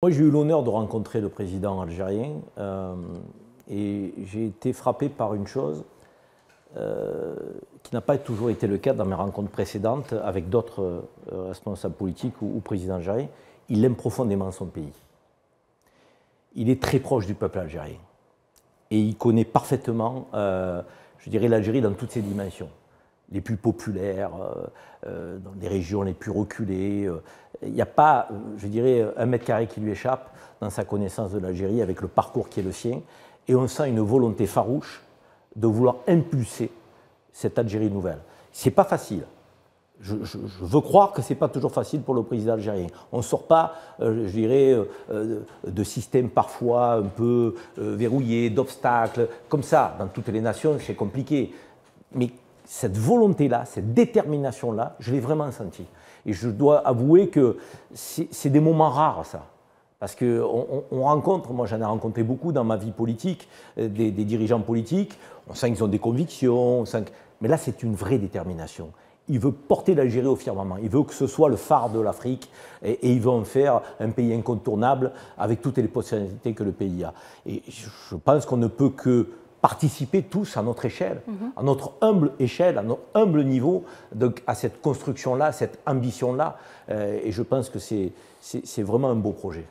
Moi, j'ai eu l'honneur de rencontrer le président algérien euh, et j'ai été frappé par une chose euh, qui n'a pas toujours été le cas dans mes rencontres précédentes avec d'autres euh, responsables politiques ou, présidents algériens. Il aime profondément son pays. Il est très proche du peuple algérien et il connaît parfaitement, je dirais, l'Algérie dans toutes ses dimensions les plus populaires, dans les régions les plus reculées, il n'y a pas, je dirais, un mètre carré qui lui échappe dans sa connaissance de l'Algérie avec le parcours qui est le sien. Et on sent une volonté farouche de vouloir impulser cette Algérie nouvelle. Ce n'est pas facile. Je, veux croire que ce n'est pas toujours facile pour le président algérien. On ne sort pas, euh, je dirais, euh, euh, de systèmes parfois un peu verrouillés, d'obstacles, comme ça. Dans toutes les nations, c'est compliqué. Mais cette volonté-là, cette détermination-là, je l'ai vraiment sentie. Et je dois avouer que c'est des moments rares, ça. Parce qu'on on rencontre, moi j'en ai rencontré beaucoup dans ma vie politique, euh, des, dirigeants politiques, on sent qu'ils ont des convictions, mais là c'est une vraie détermination. Il veut porter l'Algérie au firmament. Il veut que ce soit le phare de l'Afrique et, et, il veut en faire un pays incontournable avec toutes les possibilités que le pays a. Et je pense qu'on ne peut que participer tous à notre échelle, mhm. à notre humble échelle, à notre humble niveau, donc à cette construction-là, cette ambition-là. Euh, et je pense que c'est vraiment un beau projet.